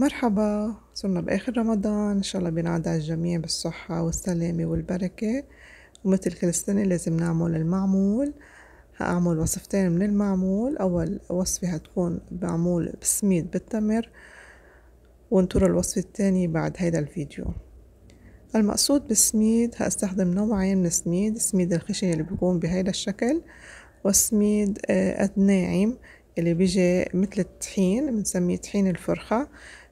مرحبا صرنا بآخر رمضان إن شاء الله بينعاد على الجميع بالصحة والسلامة والبركة ومثل كل سنة لازم نعمل المعمول هأعمل وصفتين من المعمول أول وصفة هتكون معمول بسميد بالتمر وانطروا الوصفة التانية بعد هيدا الفيديو المقصود بالسميد هستخدم نوعين من السميد السميد الخشن اللي بيكون بهيدا الشكل والسميد آه، الناعم اللي بيجي مثل الطحين بنسميه طحين الفرخة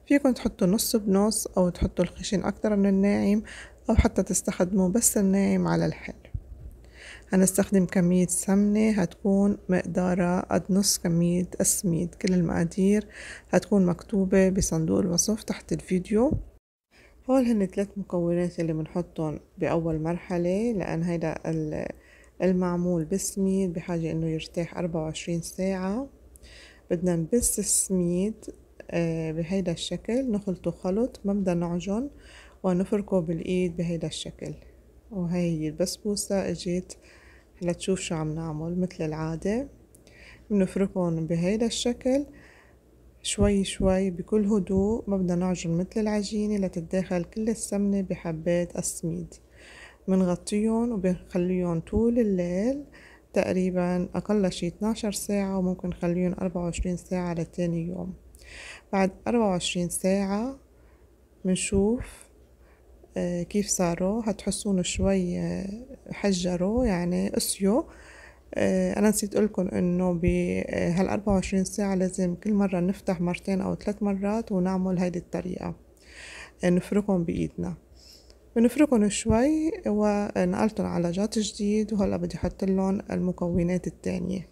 فيكن تحطوا نص بنص أو تحطوا الخشن أكتر من الناعم أو حتى تستخدموا بس الناعم على الحل هنستخدم كمية سمنة هتكون مقدارها قد نص كمية السميد كل المقادير هتكون مكتوبة بصندوق الوصف تحت الفيديو هول هن ثلاث مكونات اللي بنحطهم بأول مرحلة لأن هيدا المعمول بالسميد بحاجة إنه يرتاح أربعة وعشرين ساعة بدنا نبس السميد آه، بهيدا الشكل نخلطه خلط ما بدنا نعجن ونفركه بالإيد بهيدا الشكل وهي هي البسبوسة اجيت لتشوف شو عم نعمل مثل العادة بنفركهم بهيدا الشكل شوي شوي بكل هدوء ما بدنا نعجن مثل العجينة لتتداخل كل السمنة بحبات السميد بنغطيهم وبنخليهم طول الليل تقريبا أقل شي 12 ساعة وممكن نخليهم 24 ساعة لتاني يوم بعد أربعة وعشرين ساعة بنشوف آه، كيف صاروا هتحسون شوي آه، حجروا يعني قسيوا آه، أنا نسيت أقولكم إنه بهال 24 ساعة لازم كل مرة نفتح مرتين أو ثلاث مرات ونعمل هيدي الطريقة نفركهم بإيدنا بنفركهم شوي ونقلتهم على جات جديد وهلا بدي أحط لهم المكونات التانية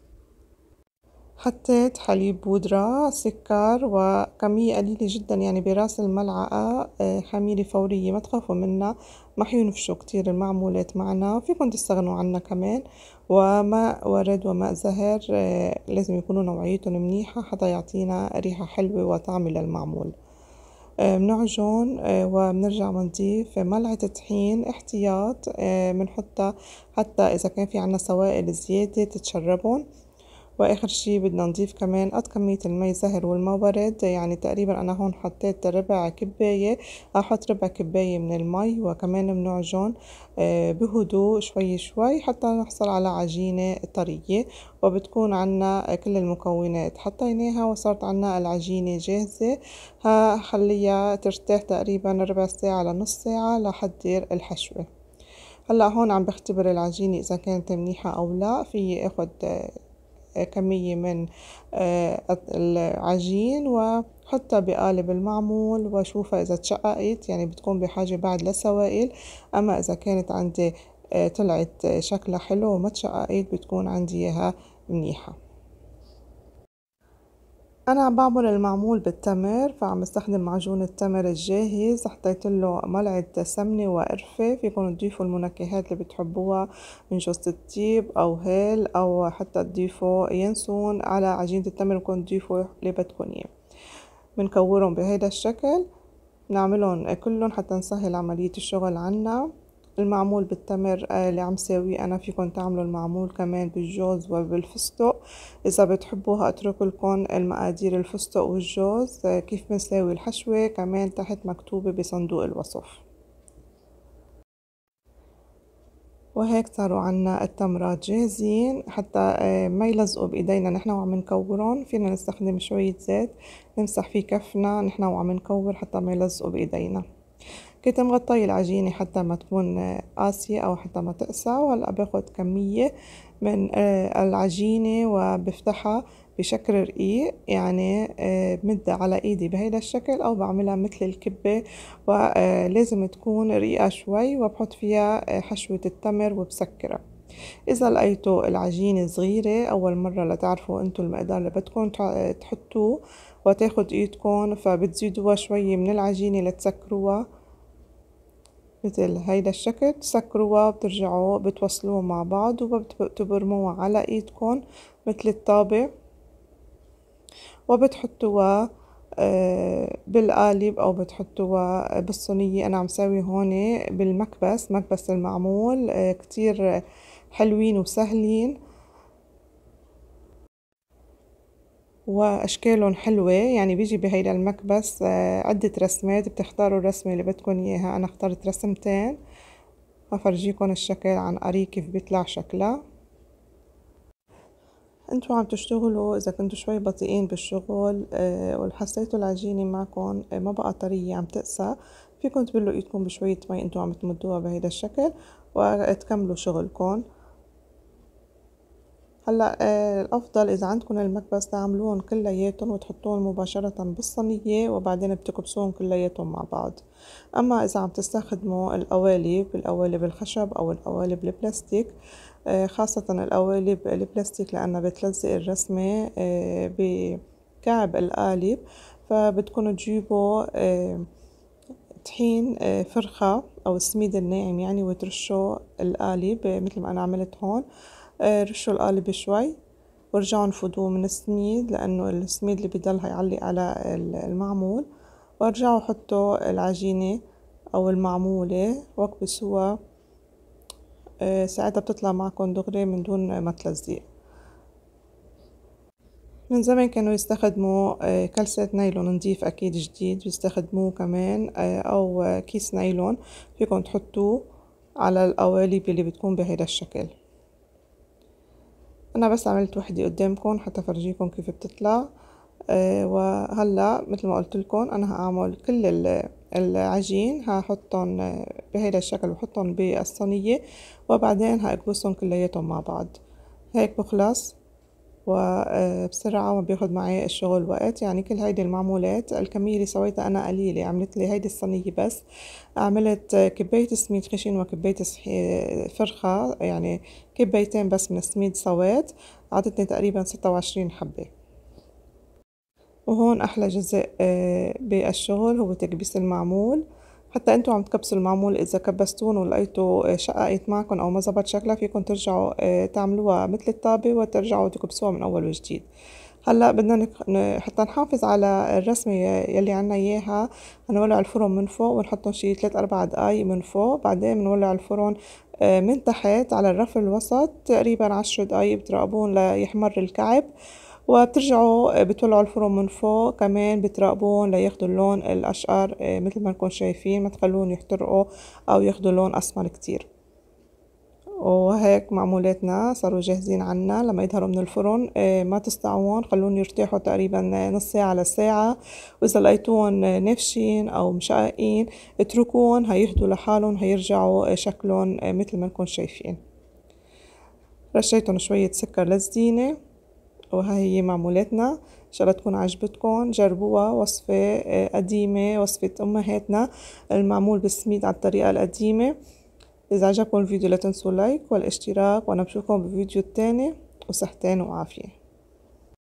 حطيت حليب بودرة سكر وكمية قليلة جدا يعني براس الملعقة آه، حميرة فورية ما تخافوا منها ما حينفشوا كتير المعمولات معنا فيكم تستغنوا عنها كمان وماء ورد وماء زهر آه، لازم يكونوا نوعيتهم منيحة حتى يعطينا ريحة حلوة وطعم للمعمول بنعجن آه، وبنرجع بنضيف ملعقة طحين احتياط بنحطها حتى إذا كان في عنا سوائل زيادة تتشربون واخر شي بدنا نضيف كمان قد كمية المي زهر والماء برد يعني تقريبا انا هون حطيت ربع كباية احط ربع كباية من المي وكمان بنعجن آه، بهدوء شوي شوي حتى نحصل على عجينة طرية وبتكون عنا كل المكونات حطيناها وصارت عنا العجينة جاهزة هخليها ترتاح تقريبا ربع ساعة لنص ساعة دير الحشوة هلا هون عم بختبر العجينة إذا كانت منيحة أو لا في أخد كمية من آه، العجين وحطها بقالب المعمول وشوفها إذا تشققت يعني بتكون بحاجة بعد لسوائل أما إذا كانت عندي آه، طلعت شكلها حلو وما تشققت بتكون عندي إياها منيحة انا عم بعمل المعمول بالتمر فعم استخدم معجون التمر الجاهز حطيت له ملعقه سمنه وقرفه فيكم تضيفوا المنكهات اللي بتحبوها من جوز الطيب او هيل او حتى تضيفوا ينسون على عجينه التمر بدكم تضيفوا اللي بدكم اياه بنكورهم بهيدا الشكل نعملهم كلهم حتى نسهل عمليه الشغل عنا المعمول بالتمر آه، اللي عم ساويه أنا فيكم تعملوا المعمول كمان بالجوز وبالفستق إذا بتحبوها أترك لكم المقادير الفستق والجوز آه، كيف بنساوي الحشوة كمان تحت مكتوبة بصندوق الوصف وهيك صاروا عنا التمرات جاهزين حتى آه، ما يلزقوا بايدينا نحن وعم نكورهم فينا نستخدم شوية زيت نمسح فيه كفنا نحن وعم نكور حتى ما يلزقوا بايدينا كنت مغطي العجينة حتى ما تكون آه، قاسية أو حتى ما تقسى وهلأ باخد كمية من آه، العجينة وبفتحها بشكل رقيق يعني آه، بمدها على ايدي بهيدا الشكل او بعملها مثل الكبة ولازم تكون رقيقة شوي وبحط فيها حشوة التمر وبسكرها إذا لقيتوا العجينة صغيرة أول مرة لتعرفوا انتو المقدار اللي بدكم تحطوه وتاخد ايدكم فبتزيدوها شوي من العجينة لتسكروها مثل هيدا الشكل تسكروها بترجعوا بتوصلوها مع بعض وبتبرموها على ايدكم مثل الطابع وبتحطوها آه، بالقالب او بتحطوها بالصينية انا عم ساوي هون بالمكبس مكبس المعمول آه، كتير حلوين وسهلين وأشكالهم حلوة يعني بيجي بهيدا المكبس آه، عدة رسمات بتختاروا الرسمة اللي بدكم إياها أنا اخترت رسمتين بفرجيكم الشكل عن قري كيف بيطلع شكلها انتوا عم تشتغلوا اذا كنتوا شوي بطيئين بالشغل أه وحسيتوا العجينه معكم أه ما بقى طريه عم تقسى فيكم تبلوا ايدكم بشويه مي انتوا عم تمدوها بهيدا الشكل وتكملوا شغلكم هلا آه، الافضل اذا عندكم المكبس تعملوهم كلياتهم وتحطوهم مباشره بالصينيه وبعدين بتكبسوهم كلياتهم مع بعض اما اذا عم تستخدموا القوالب القوالب الخشب او القوالب البلاستيك آه، خاصه القوالب البلاستيك لانها بتلزق الرسمه آه، بكعب القالب فبتكونوا تجيبوا تطحين آه، فرخة أو السميد الناعم يعني وترشوا القالب مثل ما أنا عملت هون آه، رشوا القالب شوي ورجعوا نفضوه من السميد لأنه السميد اللي بضل هيعلق على المعمول وارجعوا حطوا العجينة أو المعمولة واكبسوها آه، ساعتها بتطلع معكم دغري من دون ما تلزق من زمان كانوا يستخدموا آه، كلسات نايلون نظيف اكيد جديد بيستخدموه كمان آه، او آه، كيس نايلون فيكم تحطوه على القوالب اللي بتكون بهيدا الشكل انا بس عملت وحده قدامكم حتى فرجيكم كيف بتطلع وهلا مثل ما قلت لكم انا هعمل كل العجين هحطهم بهيدا الشكل وحطهم بالصينيه وبعدين هأكبسهم كلياتهم مع بعض هيك بخلص وبسرعة ما بياخد معي الشغل وقت يعني كل هيدي المعمولات الكمية اللي سويتها أنا قليلة عملت لي هيدي الصينية بس عملت كباية سميد خشن وكباية فرخة يعني كبايتين بس من السميد سويت عطتني تقريبا ستة وعشرين حبة وهون أحلى جزء آه، بالشغل هو تكبيس المعمول حتى انتو عم تكبسوا المعمول اذا كبستون ولقيتوا آه، شققت معكم او ما زبط شكلها فيكم ترجعوا آه، تعملوها مثل الطابه وترجعوا تكبسوها من اول وجديد هلا بدنا حتى نحافظ على الرسمه يلي عنا اياها هنولع الفرن من فوق ونحطهم شي 3 4 دقائق من فوق بعدين بنولع الفرن آه، من تحت على الرف الوسط تقريبا 10 دقائق بتراقبون ليحمر الكعب وبترجعوا آه، بتولعوا الفرن من فوق كمان بتراقبون لياخدوا اللون الأشقر آه، مثل ما نكون شايفين ما تخلون يحترقوا أو ياخدوا لون أسمر كتير وهيك معمولاتنا صاروا جاهزين عنا لما يظهروا من الفرن آه، ما تستعون خلون يرتاحوا تقريبا نص ساعة لساعة وإذا لقيتون نافشين أو مشققين اتركون هيهدوا لحالهم هيرجعوا شكلهم مثل ما نكون شايفين رشيتهم شوية سكر للزينة وها هي معمولاتنا ان شاء الله تكون عجبتكم جربوها وصفة آه، قديمة وصفة امهاتنا المعمول بالسميد على الطريقة القديمة اذا عجبكم الفيديو لا تنسوا اللايك والاشتراك وانا بشوفكم بالفيديو التاني وصحتين وعافية